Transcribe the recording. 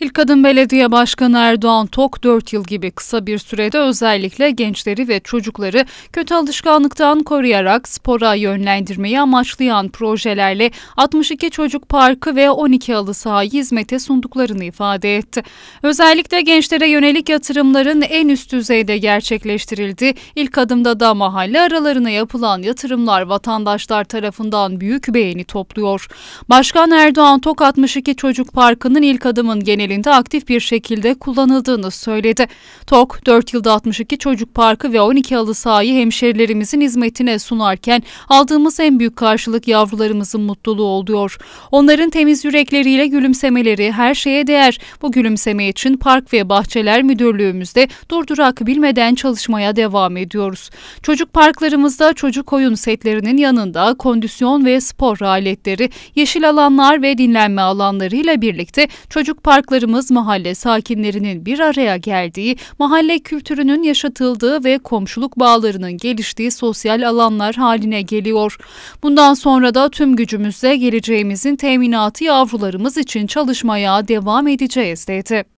İlk Kadın Belediye Başkanı Erdoğan Tok 4 yıl gibi kısa bir sürede özellikle gençleri ve çocukları kötü alışkanlıktan koruyarak spora yönlendirmeyi amaçlayan projelerle 62 çocuk parkı ve 12 alı sahayı hizmete sunduklarını ifade etti. Özellikle gençlere yönelik yatırımların en üst düzeyde gerçekleştirildi. İlk adımda da mahalle aralarına yapılan yatırımlar vatandaşlar tarafından büyük beğeni topluyor. Başkan Erdoğan Tok 62 Çocuk Parkı'nın ilk adımın genel genelinde aktif bir şekilde kullanıldığını söyledi. TOK 4 yılda 62 çocuk parkı ve 12 halı sahayı hemşerilerimizin hizmetine sunarken aldığımız en büyük karşılık yavrularımızın mutluluğu oluyor. Onların temiz yürekleriyle gülümsemeleri her şeye değer. Bu gülümseme için Park ve Bahçeler Müdürlüğümüzde durdurak bilmeden çalışmaya devam ediyoruz. Çocuk parklarımızda çocuk oyun setlerinin yanında kondisyon ve spor aletleri, yeşil alanlar ve dinlenme alanlarıyla birlikte çocuk parkları konuklarımız mahalle sakinlerinin bir araya geldiği, mahalle kültürünün yaşatıldığı ve komşuluk bağlarının geliştiği sosyal alanlar haline geliyor. Bundan sonra da tüm gücümüzle geleceğimizin teminatı yavrularımız için çalışmaya devam edeceğiz dedi.